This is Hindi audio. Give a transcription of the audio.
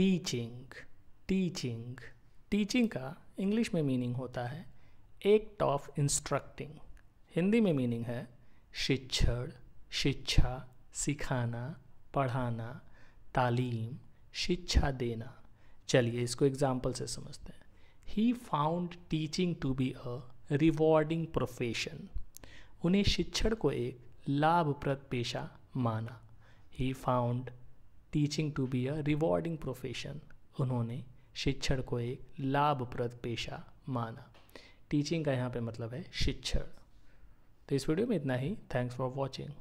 टीचिंग टीचिंग टीचिंग का इंग्लिश में मीनिंग होता है एक्ट ऑफ इंस्ट्रक्टिंग हिंदी में मीनिंग है शिक्षण शिक्षा सिखाना पढ़ाना तालीम शिक्षा देना चलिए इसको एग्जाम्पल से समझते हैं he found teaching to be a rewarding profession उन्हें शिक्षण को एक लाभप्रद पेशा माना he found teaching to be a rewarding profession उन्होंने शिक्षण को एक लाभप्रद पेशा माना टीचिंग का यहाँ पे मतलब है शिक्षण तो इस वीडियो में इतना ही थैंक्स फॉर वॉचिंग